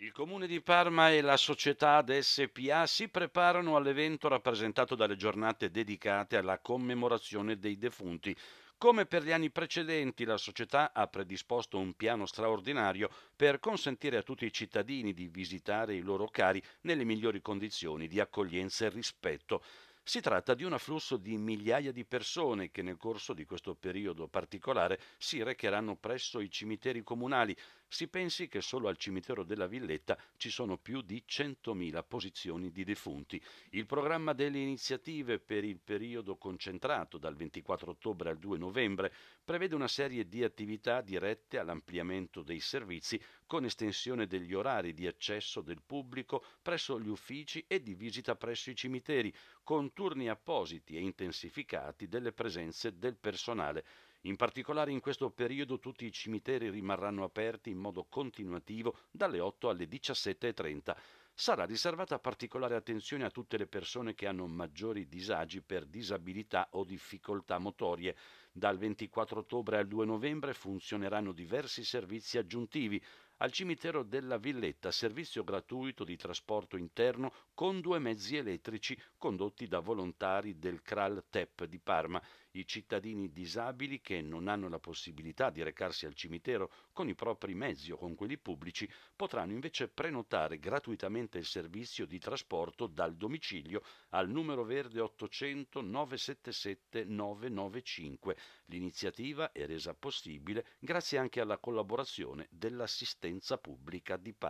Il Comune di Parma e la società DSPA si preparano all'evento rappresentato dalle giornate dedicate alla commemorazione dei defunti. Come per gli anni precedenti, la società ha predisposto un piano straordinario per consentire a tutti i cittadini di visitare i loro cari nelle migliori condizioni di accoglienza e rispetto. Si tratta di un afflusso di migliaia di persone che nel corso di questo periodo particolare si recheranno presso i cimiteri comunali si pensi che solo al cimitero della Villetta ci sono più di 100.000 posizioni di defunti. Il programma delle iniziative per il periodo concentrato dal 24 ottobre al 2 novembre prevede una serie di attività dirette all'ampliamento dei servizi con estensione degli orari di accesso del pubblico presso gli uffici e di visita presso i cimiteri, con turni appositi e intensificati delle presenze del personale. In particolare in questo periodo tutti i cimiteri rimarranno aperti in modo continuativo dalle 8 alle 17.30. Sarà riservata particolare attenzione a tutte le persone che hanno maggiori disagi per disabilità o difficoltà motorie. Dal 24 ottobre al 2 novembre funzioneranno diversi servizi aggiuntivi, al cimitero della Villetta servizio gratuito di trasporto interno con due mezzi elettrici condotti da volontari del Kral TEP di Parma. I cittadini disabili che non hanno la possibilità di recarsi al cimitero con i propri mezzi o con quelli pubblici potranno invece prenotare gratuitamente il servizio di trasporto dal domicilio al numero verde 800 977 995. L'iniziativa è resa possibile grazie anche alla collaborazione dell'assistenza assistenza pubblica di parte.